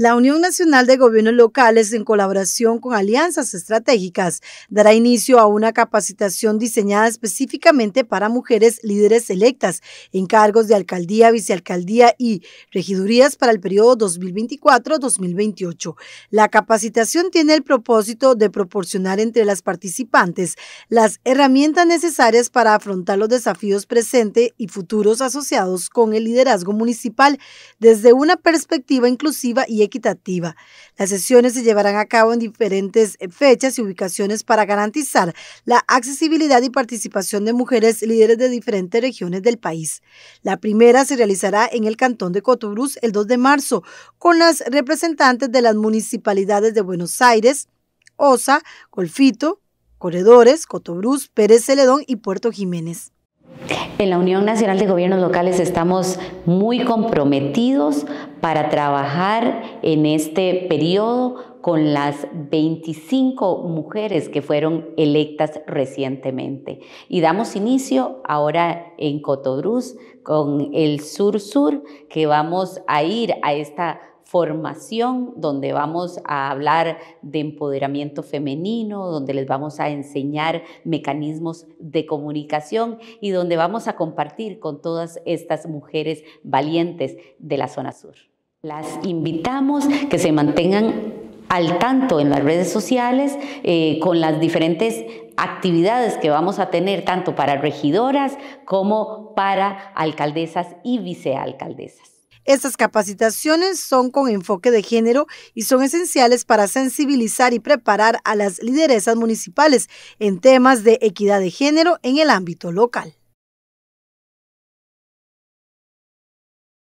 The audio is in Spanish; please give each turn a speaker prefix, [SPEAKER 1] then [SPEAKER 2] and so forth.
[SPEAKER 1] La Unión Nacional de Gobiernos Locales, en colaboración con alianzas estratégicas, dará inicio a una capacitación diseñada específicamente para mujeres líderes electas en cargos de alcaldía, vicealcaldía y regidurías para el periodo 2024-2028. La capacitación tiene el propósito de proporcionar entre las participantes las herramientas necesarias para afrontar los desafíos presentes y futuros asociados con el liderazgo municipal desde una perspectiva inclusiva y equitativa. Las sesiones se llevarán a cabo en diferentes eh, fechas y ubicaciones para garantizar la accesibilidad y participación de mujeres líderes de diferentes regiones del país. La primera se realizará en el Cantón de Cotobruz el 2 de marzo con las representantes de las municipalidades de Buenos Aires, Osa, Golfito, Corredores, Cotobruz, Pérez Celedón y Puerto Jiménez. En la Unión Nacional
[SPEAKER 2] de Gobiernos Locales estamos muy comprometidos para trabajar en este periodo con las 25 mujeres que fueron electas recientemente. Y damos inicio ahora en Cotodruz con el Sur-Sur, que vamos a ir a esta formación donde vamos a hablar de empoderamiento femenino, donde les vamos a enseñar mecanismos de comunicación y donde vamos a compartir con todas estas mujeres valientes de la zona sur. Las invitamos que se mantengan al tanto en las redes sociales eh, con las diferentes actividades que vamos a tener tanto para regidoras como para alcaldesas y vicealcaldesas.
[SPEAKER 1] Estas capacitaciones son con enfoque de género y son esenciales para sensibilizar y preparar a las lideresas municipales en temas de equidad de género en el ámbito local.